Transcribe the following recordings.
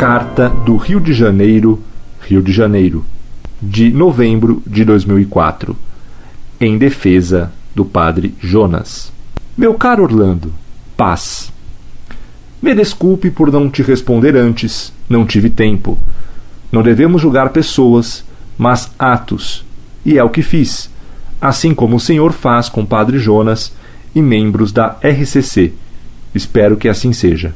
Carta do Rio de Janeiro, Rio de Janeiro, de novembro de 2004, em defesa do padre Jonas. Meu caro Orlando, paz. Me desculpe por não te responder antes, não tive tempo. Não devemos julgar pessoas, mas atos, e é o que fiz, assim como o Senhor faz com padre Jonas e membros da RCC. Espero que assim seja.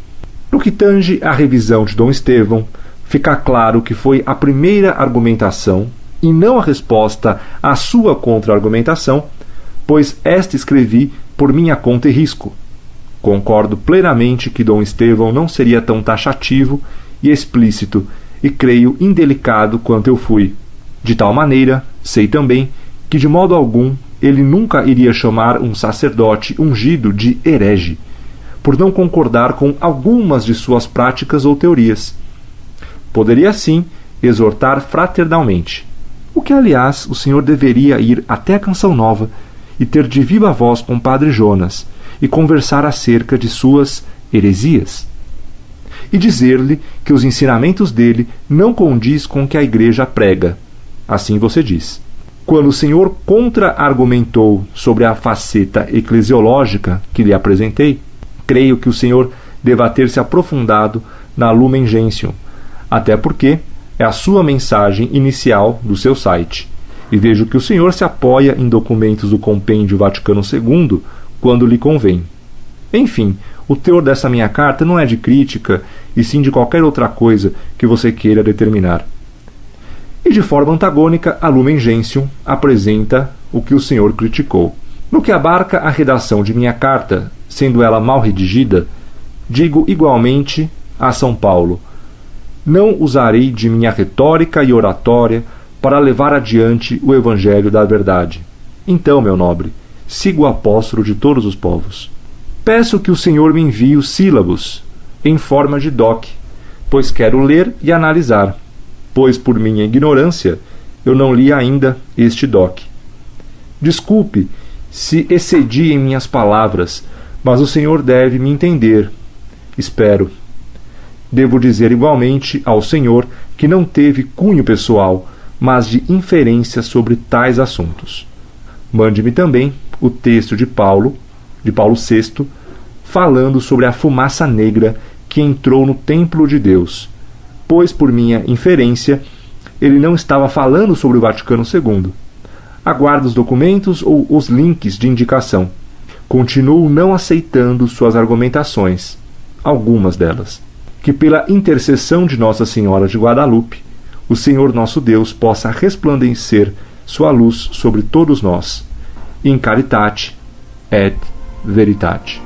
No que tange à revisão de Dom Estevão, fica claro que foi a primeira argumentação, e não a resposta à sua contra-argumentação, pois esta escrevi por minha conta e risco. Concordo plenamente que Dom Estevão não seria tão taxativo e explícito, e creio indelicado quanto eu fui. De tal maneira, sei também que de modo algum ele nunca iria chamar um sacerdote ungido de herege por não concordar com algumas de suas práticas ou teorias. Poderia, sim, exortar fraternalmente, o que, aliás, o senhor deveria ir até a Canção Nova e ter de viva voz com o padre Jonas e conversar acerca de suas heresias e dizer-lhe que os ensinamentos dele não condiz com o que a igreja prega. Assim você diz. Quando o senhor contra-argumentou sobre a faceta eclesiológica que lhe apresentei, creio que o Senhor deva ter se aprofundado na Lumen Gentium, até porque é a sua mensagem inicial do seu site. E vejo que o Senhor se apoia em documentos do Compêndio Vaticano II quando lhe convém. Enfim, o teor dessa minha carta não é de crítica, e sim de qualquer outra coisa que você queira determinar. E de forma antagônica, a Lumen Gentium apresenta o que o Senhor criticou. No que abarca a redação de minha carta, sendo ela mal redigida, digo igualmente a São Paulo: Não usarei de minha retórica e oratória para levar adiante o evangelho da verdade. Então, meu nobre, sigo o apóstolo de todos os povos. Peço que o Senhor me envie os sílabos, em forma de doc, pois quero ler e analisar, pois por minha ignorância eu não li ainda este doc. Desculpe se excedi em minhas palavras, mas o Senhor deve me entender. Espero. Devo dizer igualmente ao Senhor que não teve cunho pessoal, mas de inferência sobre tais assuntos. Mande-me também o texto de Paulo, de Paulo VI, falando sobre a fumaça negra que entrou no templo de Deus, pois, por minha inferência, ele não estava falando sobre o Vaticano II, aguarda os documentos ou os links de indicação. Continuo não aceitando suas argumentações, algumas delas, que pela intercessão de Nossa Senhora de Guadalupe, o Senhor nosso Deus possa resplandecer sua luz sobre todos nós. In caritate et veritate.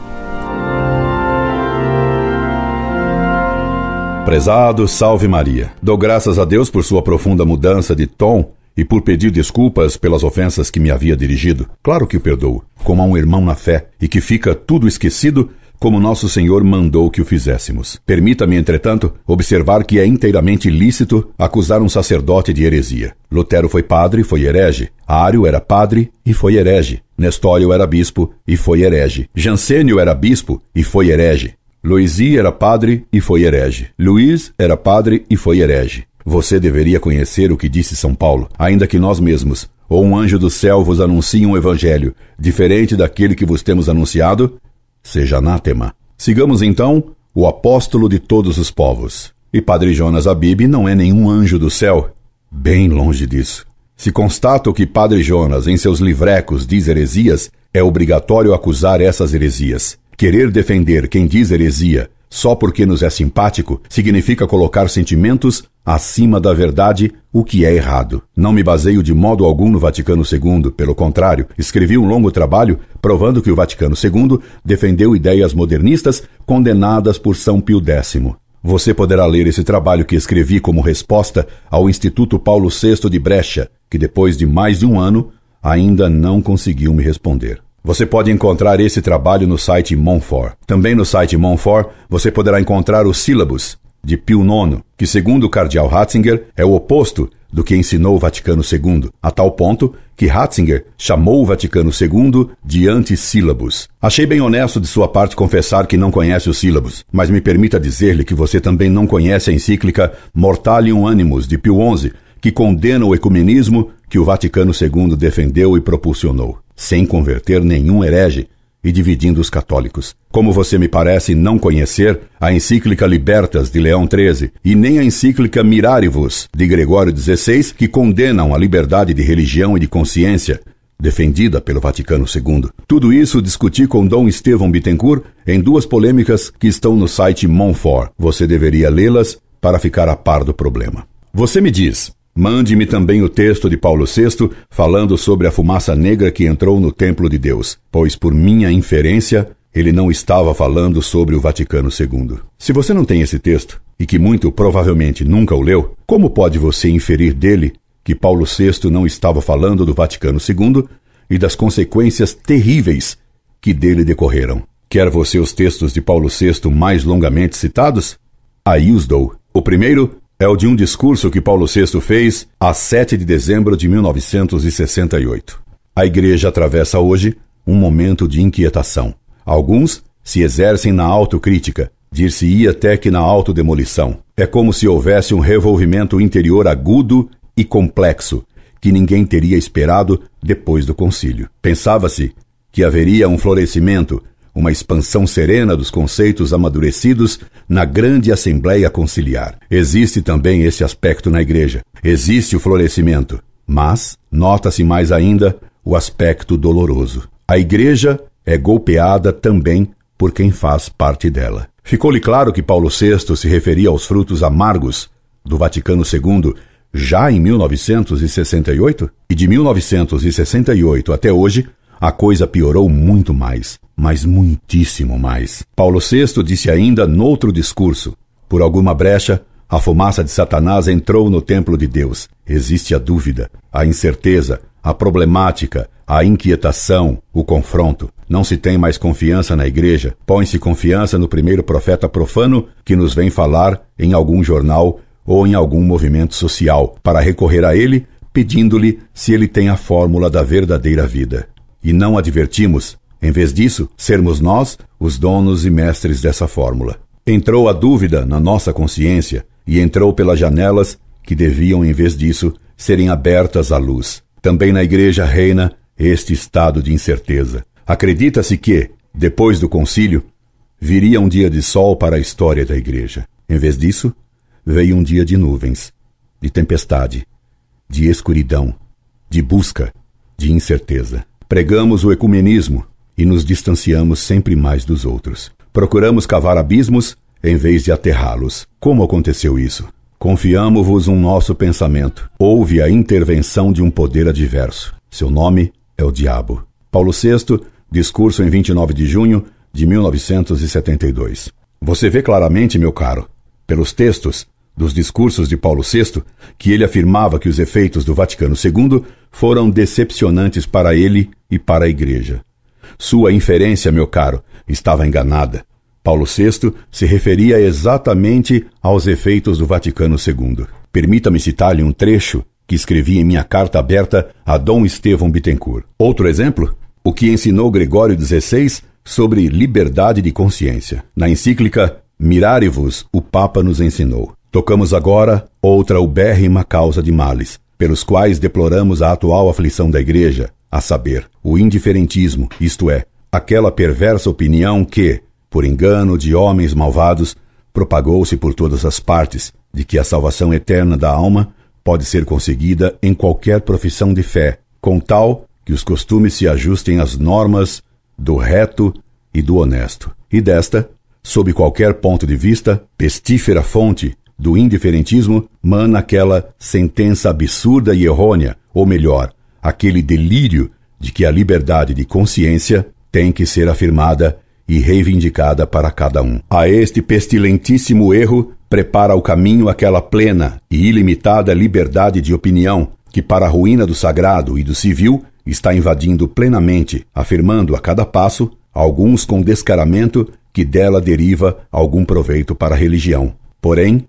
Prezado, salve Maria. Dou graças a Deus por sua profunda mudança de tom e por pedir desculpas pelas ofensas que me havia dirigido. Claro que o perdoo, como a um irmão na fé, e que fica tudo esquecido como nosso Senhor mandou que o fizéssemos. Permita-me, entretanto, observar que é inteiramente lícito acusar um sacerdote de heresia. Lutero foi padre, e foi herege. Ário era padre e foi herege. Nestório era bispo e foi herege. Jansênio era bispo e foi herege. Loisy era padre e foi herege. Luiz era padre e foi herege. Você deveria conhecer o que disse São Paulo, ainda que nós mesmos, ou um anjo do céu vos anuncie um evangelho, diferente daquele que vos temos anunciado, seja anátema. Sigamos então o apóstolo de todos os povos. E Padre Jonas Abib não é nenhum anjo do céu, bem longe disso. Se constata o que Padre Jonas, em seus livrecos, diz heresias, é obrigatório acusar essas heresias. Querer defender quem diz heresia só porque nos é simpático significa colocar sentimentos acima da verdade, o que é errado. Não me baseio de modo algum no Vaticano II, pelo contrário, escrevi um longo trabalho provando que o Vaticano II defendeu ideias modernistas condenadas por São Pio X. Você poderá ler esse trabalho que escrevi como resposta ao Instituto Paulo VI de Brecha, que depois de mais de um ano ainda não conseguiu me responder. Você pode encontrar esse trabalho no site Monfort. Também no site Monfort você poderá encontrar o sílabus de Pio IX, que segundo o cardeal Ratzinger é o oposto do que ensinou o Vaticano II, a tal ponto que Ratzinger chamou o Vaticano II de antissílabos. Achei bem honesto de sua parte confessar que não conhece os sílabos, mas me permita dizer-lhe que você também não conhece a encíclica Mortalium Animus de Pio XI, que condena o ecumenismo que o Vaticano II defendeu e propulsionou sem converter nenhum herege e dividindo os católicos. Como você me parece não conhecer, a encíclica Libertas de Leão XIII e nem a encíclica Mirarivus de Gregório XVI, que condenam a liberdade de religião e de consciência, defendida pelo Vaticano II. Tudo isso discuti com Dom Estevão Bittencourt em duas polêmicas que estão no site Monfort. Você deveria lê-las para ficar a par do problema. Você me diz, Mande-me também o texto de Paulo VI falando sobre a fumaça negra que entrou no templo de Deus, pois, por minha inferência, ele não estava falando sobre o Vaticano II. Se você não tem esse texto, e que muito provavelmente nunca o leu, como pode você inferir dele que Paulo VI não estava falando do Vaticano II e das consequências terríveis que dele decorreram? Quer você os textos de Paulo VI mais longamente citados? Aí os dou. O primeiro é o de um discurso que Paulo VI fez a 7 de dezembro de 1968. A Igreja atravessa hoje um momento de inquietação. Alguns se exercem na autocrítica, dir-se-ia até que na autodemolição. É como se houvesse um revolvimento interior agudo e complexo, que ninguém teria esperado depois do concílio. Pensava-se que haveria um florescimento uma expansão serena dos conceitos amadurecidos na grande assembleia conciliar. Existe também esse aspecto na igreja. Existe o florescimento, mas nota-se mais ainda o aspecto doloroso. A igreja é golpeada também por quem faz parte dela. Ficou-lhe claro que Paulo VI se referia aos frutos amargos do Vaticano II já em 1968? E de 1968 até hoje, a coisa piorou muito mais mas muitíssimo mais. Paulo VI disse ainda noutro discurso: Por alguma brecha, a fumaça de Satanás entrou no templo de Deus. Existe a dúvida, a incerteza, a problemática, a inquietação, o confronto. Não se tem mais confiança na igreja. Põe-se confiança no primeiro profeta profano que nos vem falar em algum jornal ou em algum movimento social, para recorrer a ele pedindo-lhe se ele tem a fórmula da verdadeira vida. E não advertimos em vez disso, sermos nós os donos e mestres dessa fórmula. Entrou a dúvida na nossa consciência e entrou pelas janelas que deviam, em vez disso, serem abertas à luz. Também na Igreja reina este estado de incerteza. Acredita-se que, depois do concílio, viria um dia de sol para a história da Igreja. Em vez disso, veio um dia de nuvens, de tempestade, de escuridão, de busca, de incerteza. Pregamos o ecumenismo, e nos distanciamos sempre mais dos outros. Procuramos cavar abismos em vez de aterrá-los. Como aconteceu isso? Confiamos-vos um nosso pensamento. Houve a intervenção de um poder adverso. Seu nome é o diabo. Paulo VI, discurso em 29 de junho de 1972. Você vê claramente, meu caro, pelos textos dos discursos de Paulo VI, que ele afirmava que os efeitos do Vaticano II foram decepcionantes para ele e para a Igreja. Sua inferência, meu caro, estava enganada. Paulo VI se referia exatamente aos efeitos do Vaticano II. Permita-me citar-lhe um trecho que escrevi em minha carta aberta a Dom Estevão Bittencourt. Outro exemplo? O que ensinou Gregório XVI sobre liberdade de consciência. Na encíclica Mirare-vos, o Papa nos ensinou. Tocamos agora outra ubérrima causa de males, pelos quais deploramos a atual aflição da Igreja, a saber, o indiferentismo, isto é, aquela perversa opinião que, por engano de homens malvados, propagou-se por todas as partes, de que a salvação eterna da alma pode ser conseguida em qualquer profissão de fé, com tal que os costumes se ajustem às normas do reto e do honesto. E desta, sob qualquer ponto de vista, pestífera fonte do indiferentismo, mana aquela sentença absurda e errônea, ou melhor, aquele delírio de que a liberdade de consciência tem que ser afirmada e reivindicada para cada um. A este pestilentíssimo erro prepara o caminho aquela plena e ilimitada liberdade de opinião que, para a ruína do sagrado e do civil, está invadindo plenamente, afirmando a cada passo, alguns com descaramento, que dela deriva algum proveito para a religião. Porém,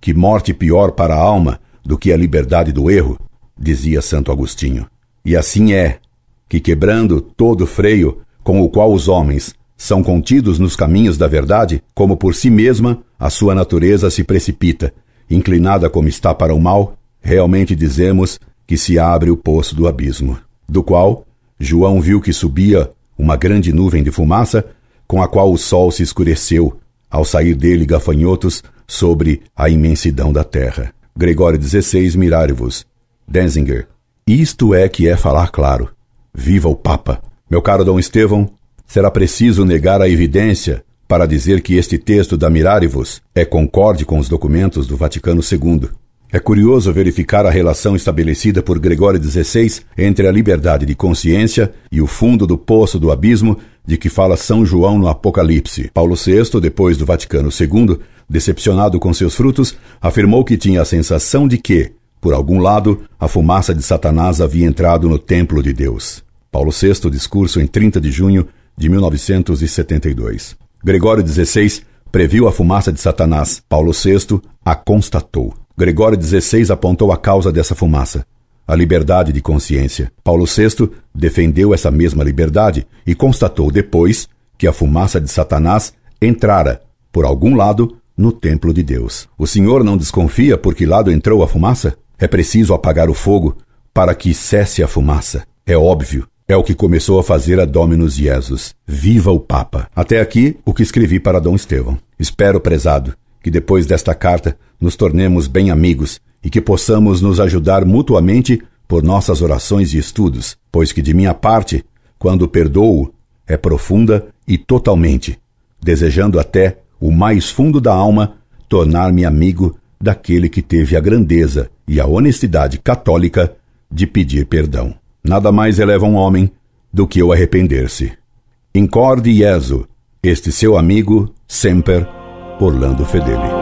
que morte pior para a alma do que a liberdade do erro, dizia Santo Agostinho. E assim é que, quebrando todo freio com o qual os homens são contidos nos caminhos da verdade, como por si mesma a sua natureza se precipita, inclinada como está para o mal, realmente dizemos que se abre o poço do abismo, do qual João viu que subia uma grande nuvem de fumaça, com a qual o sol se escureceu, ao sair dele gafanhotos sobre a imensidão da terra. Gregório XVI, Mirário-vos, Denzinger, isto é que é falar claro. Viva o Papa! Meu caro Dom Estevão, será preciso negar a evidência para dizer que este texto da Mirarivos é concorde com os documentos do Vaticano II. É curioso verificar a relação estabelecida por Gregório XVI entre a liberdade de consciência e o fundo do poço do abismo de que fala São João no Apocalipse. Paulo VI, depois do Vaticano II, decepcionado com seus frutos, afirmou que tinha a sensação de que por algum lado, a fumaça de Satanás havia entrado no templo de Deus. Paulo VI, discurso em 30 de junho de 1972. Gregório XVI previu a fumaça de Satanás. Paulo VI a constatou. Gregório XVI apontou a causa dessa fumaça a liberdade de consciência. Paulo VI defendeu essa mesma liberdade e constatou depois que a fumaça de Satanás entrara, por algum lado, no templo de Deus. O Senhor não desconfia por que lado entrou a fumaça? É preciso apagar o fogo para que cesse a fumaça. É óbvio. É o que começou a fazer a Dominus Jesus. Viva o Papa! Até aqui o que escrevi para Dom Estevão. Espero, prezado, que depois desta carta nos tornemos bem amigos e que possamos nos ajudar mutuamente por nossas orações e estudos, pois que de minha parte, quando perdoo, é profunda e totalmente, desejando até o mais fundo da alma tornar-me amigo daquele que teve a grandeza e a honestidade católica de pedir perdão. Nada mais eleva um homem do que o arrepender-se. Incorde Jesu, este seu amigo, sempre Orlando Fedeli.